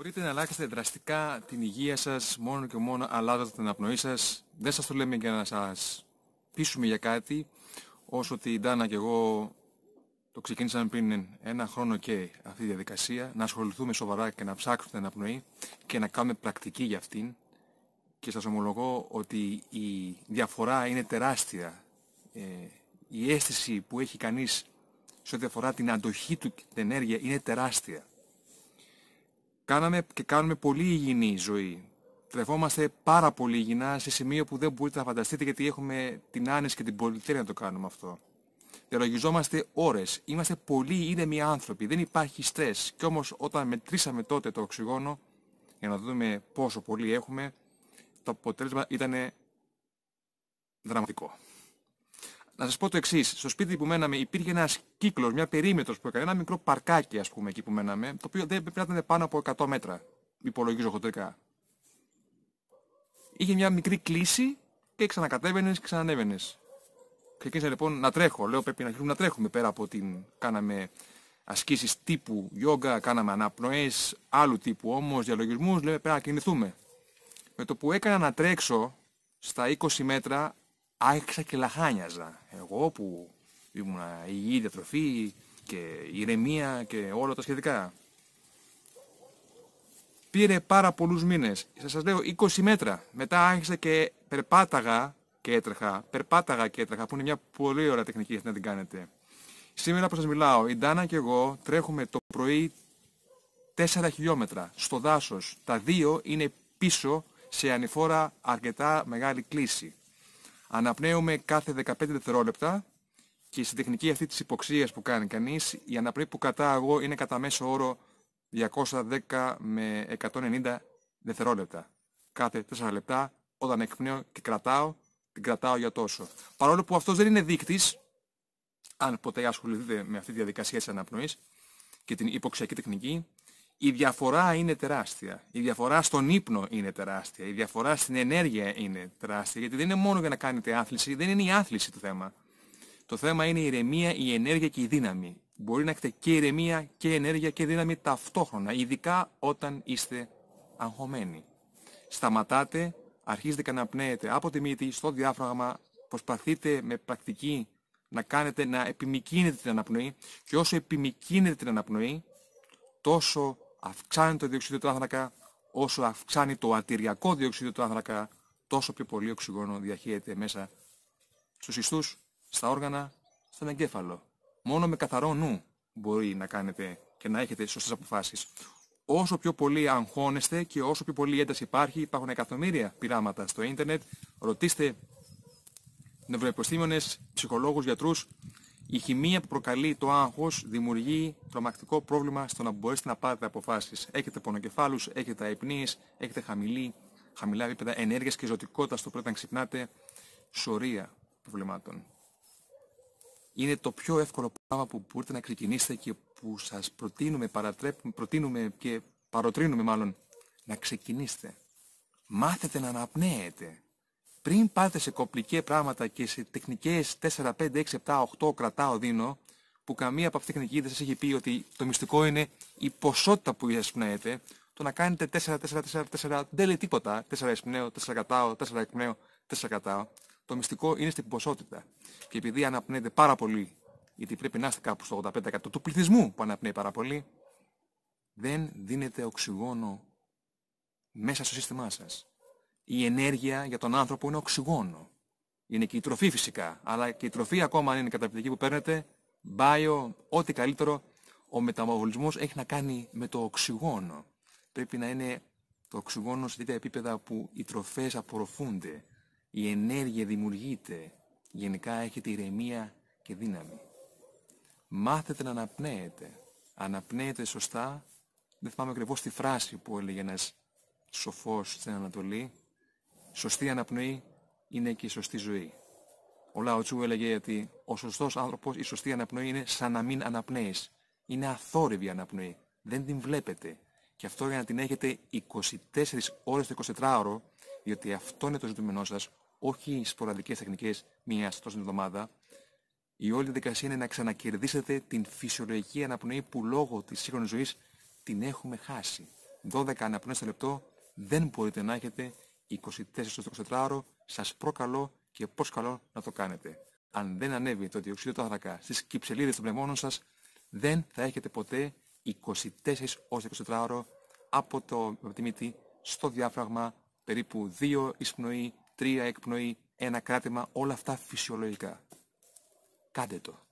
Μπορείτε να αλλάξετε δραστικά την υγεία σας μόνο και μόνο αλλάζοντας την αναπνοή σας. Δεν σας το λέμε για να σας πείσουμε για κάτι, όσο ότι η Ντάνα και εγώ το ξεκίνησαμε πριν ένα χρόνο και αυτή η διαδικασία, να ασχοληθούμε σοβαρά και να ψάξουμε την αναπνοή και να κάνουμε πρακτική για αυτήν. Και σας ομολογώ ότι η διαφορά είναι τεράστια. Ε, η αίσθηση που έχει κανείς σε ό,τι αφορά την αντοχή του την ενέργεια είναι τεράστια κάναμε και κάνουμε πολύ υγιεινή ζωή. Τρεφόμαστε πάρα πολύ υγιεινά σε σημείο που δεν μπορείτε να φανταστείτε γιατί έχουμε την άνεση και την πολυτέλεια να το κάνουμε αυτό. Διαλογιζόμαστε ώρες. Είμαστε πολύ ήρεμοι άνθρωποι. Δεν υπάρχει στρες. Κι όμως όταν μετρήσαμε τότε το οξυγόνο για να δούμε πόσο πολύ έχουμε, το αποτέλεσμα ήταν δραματικό να σας πω το εξής. Στο σπίτι που μέναμε υπήρχε ένας κύκλος, μια περίμετρος που έκανε, ένα μικρό παρκάκι, ας πούμε, εκεί που μέναμε, το οποίο δεν πρέπει να ήταν πάνω από 100 μέτρα. Υπολογίζω χοντρικά. Είχε μια μικρή κλίση και ξανακατέβαινες και ξανανέβαινες. Ξεκίνησα λοιπόν να τρέχω. Λέω πρέπει να αρχίσουμε να τρέχουμε πέρα από την. Κάναμε ασκήσεις τύπου yoga, κάναμε αναπνοές, άλλου τύπου όμως διαλογισμούς. Λέμε πρέπει να κινηθούμε. Με το που έκανα να τρέξω στα 20 μέτρα άρχισα και λαχάνιαζα. Εγώ που ήμουν υγιή διατροφή και ηρεμία και όλα τα σχετικά. Πήρε πάρα πολλούς μήνες. Σας λέω 20 μέτρα. Μετά άρχισα και περπάταγα και έτρεχα. Περπάταγα και έτρεχα που είναι μια πολύ ωραία τεχνική να την κάνετε. Σήμερα που σας μιλάω, η Ντάνα και εγώ τρέχουμε το πρωί 4 χιλιόμετρα στο δάσος. Τα δύο είναι πίσω σε ανηφόρα αρκετά μεγάλη κλίση. Αναπνέουμε κάθε 15 δευτερόλεπτα και στην τεχνική αυτή της υποξίας που κάνει κανείς, η αναπνοή που κατάγω είναι κατά μέσο όρο 210 με 190 δευτερόλεπτα. Κάθε 4 λεπτά όταν εκπνέω και κρατάω, την κρατάω για τόσο. Παρόλο που αυτός δεν είναι δείκτης, αν ποτέ ασχοληθείτε με αυτή τη διαδικασία της αναπνοής και την υποξιακή τεχνική, η διαφορά είναι τεράστια. Η διαφορά στον ύπνο είναι τεράστια. Η διαφορά στην ενέργεια είναι τεράστια. Γιατί δεν είναι μόνο για να κάνετε άθληση, δεν είναι η άθληση το θέμα. Το θέμα είναι η ηρεμία, η ενέργεια και η δύναμη. Μπορεί να έχετε και ηρεμία και ενέργεια και δύναμη ταυτόχρονα, ειδικά όταν είστε αγχωμένοι. Σταματάτε, αρχίζετε και αναπνέετε από τη μύτη στο διάφραγμα, προσπαθείτε με πρακτική να κάνετε να επιμικρύνετε την αναπνοή και όσο επιμικρύνετε την αναπνοή τόσο αυξάνει το διοξείδιο του άνθρακα, όσο αυξάνει το ατηριακό διοξείδιο του άνθρακα, τόσο πιο πολύ οξυγόνο διαχέεται μέσα στους ιστούς, στα όργανα, στον εγκέφαλο. Μόνο με καθαρό νου μπορεί να κάνετε και να έχετε σωστές αποφάσεις. Όσο πιο πολύ αγχώνεστε και όσο πιο πολύ ένταση υπάρχει, υπάρχουν εκατομμύρια πειράματα στο ίντερνετ. Ρωτήστε νευροεπιστήμονες, ψυχολόγους, γιατρούς, η χημεία που προκαλεί το άγχος δημιουργεί τρομακτικό πρόβλημα στο να μπορέσετε να πάρετε αποφάσεις. Έχετε πονοκεφάλους, έχετε αϊπνίες, έχετε χαμηλή, χαμηλά επίπεδα ενέργειας και ζωτικότητας στο πρώτο να ξυπνάτε. Σωρία προβλημάτων. Είναι το πιο εύκολο πράγμα που μπορείτε να ξεκινήσετε και που σας προτείνουμε, προτείνουμε και παροτρύνουμε μάλλον να ξεκινήσετε. Μάθετε να αναπνέετε πριν πάτε σε κοπλικέ πράγματα και σε τεχνικές 4, 5, 6, 7, 8 κρατάω, δίνω, που καμία από αυτή τη τεχνική δεν σας έχει πει ότι το μυστικό είναι η ποσότητα που εσπνέετε, το να κάνετε 4, 4, 4, 4, δεν λέει τίποτα. 4 εσπνέω, 4 κρατάω, 4 εκπνέω, 4 κρατάω. Το μυστικό είναι στην ποσότητα. Και επειδή αναπνέετε πάρα πολύ, γιατί πρέπει να είστε κάπου στο 85% του πληθυσμού που αναπνέει πάρα πολύ, δεν δίνετε οξυγόνο μέσα στο σύστημά σας η ενέργεια για τον άνθρωπο είναι οξυγόνο. Είναι και η τροφή φυσικά, αλλά και η τροφή ακόμα αν είναι καταπληκτική που παίρνετε, μπάιο, ό,τι καλύτερο, ο μεταμοβολισμός έχει να κάνει με το οξυγόνο. Πρέπει να είναι το οξυγόνο σε τέτοια επίπεδα που οι τροφές απορροφούνται, η ενέργεια δημιουργείται, γενικά έχετε ηρεμία και δύναμη. Μάθετε να αναπνέετε. Αναπνέετε σωστά. Δεν θυμάμαι ακριβώς τη φράση που έλεγε ένας σοφός στην Ανατολή, σωστή αναπνοή είναι και η σωστή ζωή. Ο Λάο Τσού έλεγε ότι ο σωστός άνθρωπος η σωστή αναπνοή είναι σαν να μην αναπνέεις, Είναι αθόρυβη η αναπνοή. Δεν την βλέπετε. Και αυτό για να την έχετε 24 ώρες το 24ωρο, διότι αυτό είναι το ζητούμενό σας, όχι οι σποραδικές τεχνικές μία τόσο εβδομάδα. Η όλη διαδικασία είναι να ξανακερδίσετε την φυσιολογική αναπνοή που λόγω της σύγχρονης ζωής την έχουμε χάσει. 12 αναπνοές το λεπτό δεν μπορείτε να έχετε 24 στο 24ωρο, σας προκαλώ και καλό να το κάνετε. Αν δεν ανέβει το διοξείδιο του άνθρακα στις κυψελίδες των πνευμόνων σας, δεν θα έχετε ποτέ 24 ως 24ωρο από το από στο διάφραγμα περίπου 2 εισπνοή, 3 εκπνοή, ένα κράτημα, όλα αυτά φυσιολογικά. Κάντε το.